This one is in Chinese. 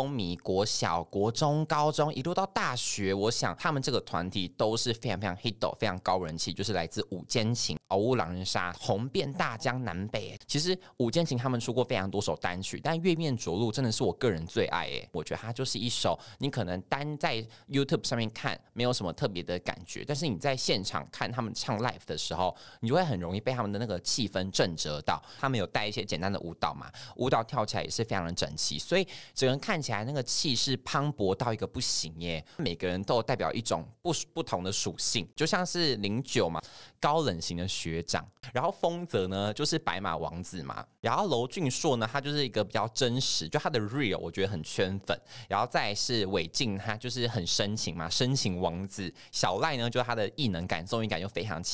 风靡国小、国中、高中，一路到大学，我想他们这个团体都是非常非常 hito，非常高人气，就是来自五间情。《狼人杀》红遍大江南北。其实五线琴他们出过非常多首单曲，但《月面着陆》真的是我个人最爱。哎，我觉得它就是一首你可能单在 YouTube 上面看没有什么特别的感觉，但是你在现场看他们唱 Live 的时候，你就会很容易被他们的那个气氛震折到。他们有带一些简单的舞蹈嘛？舞蹈跳起来也是非常的整齐，所以整个人看起来那个气势磅礴到一个不行耶。每个人都代表一种不不同的属性，就像是零九嘛，高冷型的。学长，然后丰泽呢就是白马王子嘛，然后楼俊硕呢他就是一个比较真实，就他的 real 我觉得很圈粉，然后再是韦静他就是很深情嘛，深情王子，小赖呢就是他的异能感、综艺感就非常强。